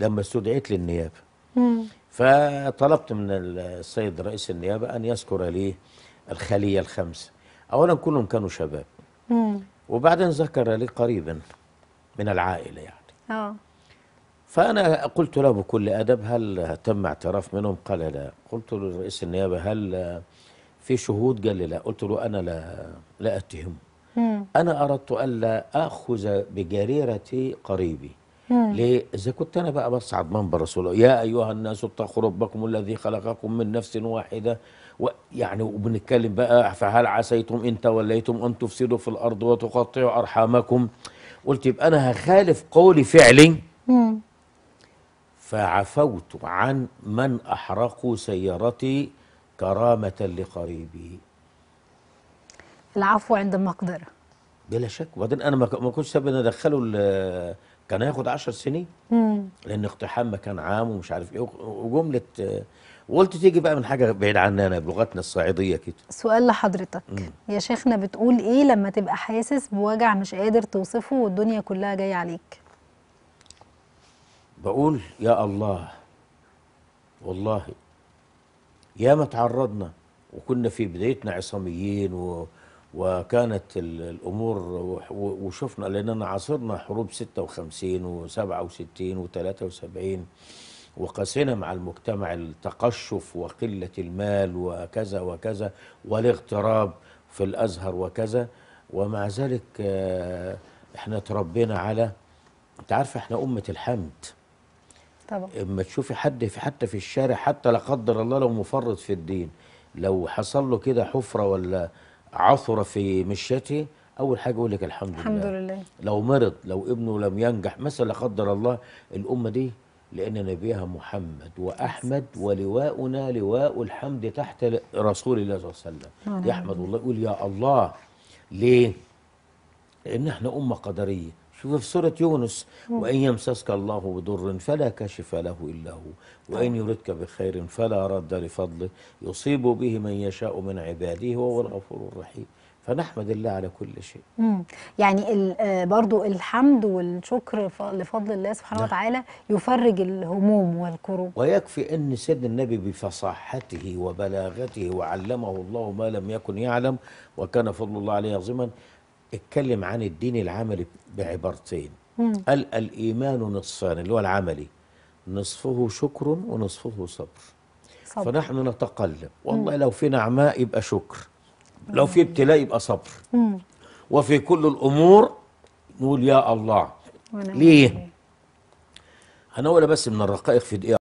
لما استدعيت للنيابه فطلبت من السيد رئيس النيابه ان يذكر لي الخليه الخمسه اولا كلهم كانوا شباب وبعدين ذكر لي قريبا من العائله يعني اه فأنا قلت له بكل أدب هل تم اعتراف منهم؟ قال لا، قلت لرئيس النيابة هل في شهود؟ قال لي لا، قلت له أنا لا لا أتهم. أنا أردت ألا آخذ بجريرة قريبي. ليه؟ إذا كنت أنا بقى بصعد منبر رسول الله يا أيها الناس اتقوا ربكم الذي خلقكم من نفس واحدة ويعني يعني وبنتكلم بقى فهل عسيتم إن توليتم أن تفسدوا في الأرض وتقطعوا أرحامكم قلت يبقى أنا هخالف قولي فعلي فعفوت عن من أحرقوا سيارتي كرامة لقريبي العفو عند المقدرة بلا شك وبعدين انا ما كنتش سبب ان ادخله كان هياخد 10 سنين مم. لان اقتحام مكان عام ومش عارف ايه وجمله وقلت تيجي بقى من حاجه بعيد عننا بلغتنا الصعيديه كده سؤال لحضرتك مم. يا شيخنا بتقول ايه لما تبقى حاسس بوجع مش قادر توصفه والدنيا كلها جايه عليك بقول يا الله والله يا ما تعرضنا وكنا في بدايتنا عصاميين و... وكانت الامور وشفنا لاننا عاصرنا حروب 56 و67 و73 وقاسينا مع المجتمع التقشف وقله المال وكذا وكذا والاغتراب في الازهر وكذا ومع ذلك آه، احنا تربينا على انت عارفه احنا امه الحمد طبعا اما تشوفي حد في حتى في الشارع حتى لا قدر الله لو مفرط في الدين لو حصل له كده حفره ولا عثر في مشيته اول حاجه اقول لك الحمد, الحمد لله. لله لو مرض لو ابنه لم ينجح مثلا لا قدر الله الامه دي لان نبيها محمد واحمد ولواؤنا لواء الحمد تحت رسول الله صلى الله عليه وسلم نعم. يحمد الله يقول يا الله ليه لان احنا امه قدريه في سورة يونس وإن يمسسك الله بضر فلا كاشف له إلا هو وإن يردك بخير فلا رد لفضله يصيب به من يشاء من عباده وهو الغفور الرحيم فنحمد الله على كل شيء مم. يعني آه، برضو الحمد والشكر لفضل الله سبحانه نعم. وتعالى يفرج الهموم والكروب ويكفي أن سيدنا النبي بفصاحته وبلاغته وعلمه الله ما لم يكن يعلم وكان فضل الله عليه عظيما اتكلم عن الدين العملي بعبارتين قال الإيمان نصفان اللي هو العملي نصفه شكر ونصفه صبر صبر. فنحن نتقلب والله لو في نعماء يبقى شكر لو في ابتلاء يبقى صبر مم. وفي كل الأمور نقول يا الله ليه هنقول بس من الرقائق في دقيقة